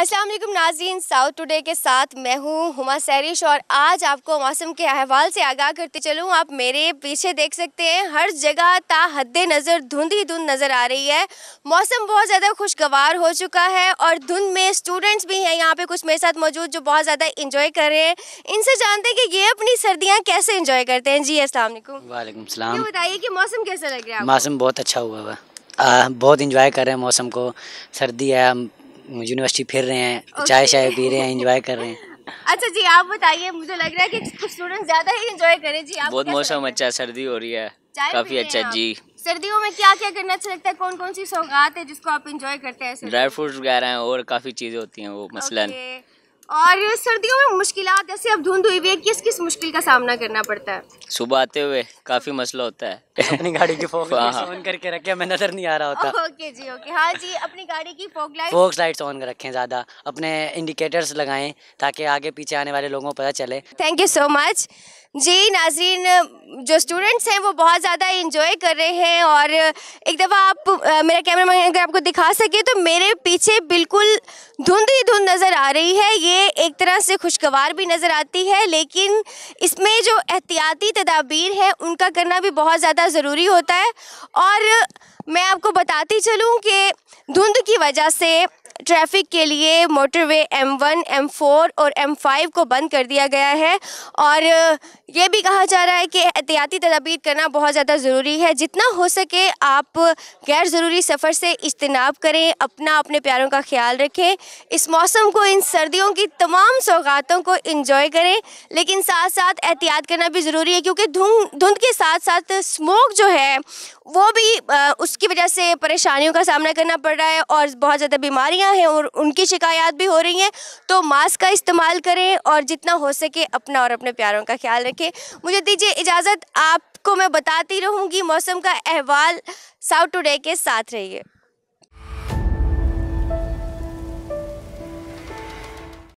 असलम नाजीन south today के साथ मैं हूँ हुमा सैरिश और आज आपको मौसम के अहवाल से आगाह करते चलूँ आप मेरे पीछे देख सकते हैं हर जगह ता हद नज़र धुंध ही धुंध नज़र आ रही है मौसम बहुत ज़्यादा खुशगवार हो चुका है और धुंध में स्टूडेंट्स भी हैं यहाँ पे कुछ मेरे साथ मौजूद जो बहुत ज़्यादा इंजॉय कर रहे हैं इनसे जानते हैं कि ये अपनी सर्दियाँ कैसे इंजॉय करते हैं जी असल वाले बताइए कि मौसम कैसा लग रहा है मौसम बहुत अच्छा हुआ हुआ बहुत इंजॉय कर रहे हैं मौसम को सर्दी है यूनिवर्सिटी फिर रहे हैं okay. चाय शाय पी रहे हैं इंजॉय कर रहे हैं अच्छा जी आप बताइए मुझे लग रहा है कि कुछ स्टूडेंट ज्यादा ही इंजॉय करें जी आप बहुत मौसम अच्छा सर्दी हो रही है काफी अच्छा जी सर्दियों में क्या क्या करना अच्छा लगता है कौन कौन सी सौगात है जिसको आप इंजॉय करते हैं ड्राई फ्रूट वगैरह और काफी चीजें होती है वो मसलन और सर्दियों में मुश्किल जैसे अब धुंध हुई हुई है किस किस मुश्किल का सामना करना पड़ता है सुबह आते हुए काफी मसला होता है अपनी गाड़ी की फोक ऑन हाँ। करके रखे हमें नजर नहीं आ रहा होता ओके जी ओके हाँ जी अपनी गाड़ी की fog light fog lights on कर ज्यादा अपने इंडिकेटर्स लगाए ताकि आगे पीछे आने वाले लोगों को पता चले थैंक यू सो मच जी नाजरीन जो स्टूडेंट्स हैं वो बहुत ज़्यादा इन्जॉय कर रहे हैं और एक दफ़ा आप मेरा कैमरा मैन अगर आपको दिखा सके तो मेरे पीछे बिल्कुल धुंध ही धुंध नज़र आ रही है ये एक तरह से खुशगवार भी नज़र आती है लेकिन इसमें जो एहतियाती तदाबीर हैं उनका करना भी बहुत ज़्यादा ज़रूरी होता है और मैं आपको बताती चलूँ कि धुंध की वजह से ट्रैफिक के लिए मोटरवे M1, M4 और M5 को बंद कर दिया गया है और ये भी कहा जा रहा है कि एहतियाती तदाबीर करना बहुत ज़्यादा ज़रूरी है जितना हो सके आप गैर ज़रूरी सफ़र से इजतनाब करें अपना अपने प्यारों का ख्याल रखें इस मौसम को इन सर्दियों की तमाम सौगातों को इंजॉय करें लेकिन साथ साथ एहतियात करना भी ज़रूरी है क्योंकि धुंध धुंध के साथ साथ स्मोक जो है वो भी उसकी वजह से परेशानियों का सामना करना पड़ रहा है और बहुत ज़्यादा बीमारियाँ गलतियां है और उनकी शिकायत भी हो रही हैं तो मास्क का इस्तेमाल करें और जितना हो सके अपना और अपने प्यारों का ख्याल रखें मुझे दीजिए इजाज़त आपको मैं बताती रहूँगी मौसम का अहवाल साउथ टुडे के साथ रहिए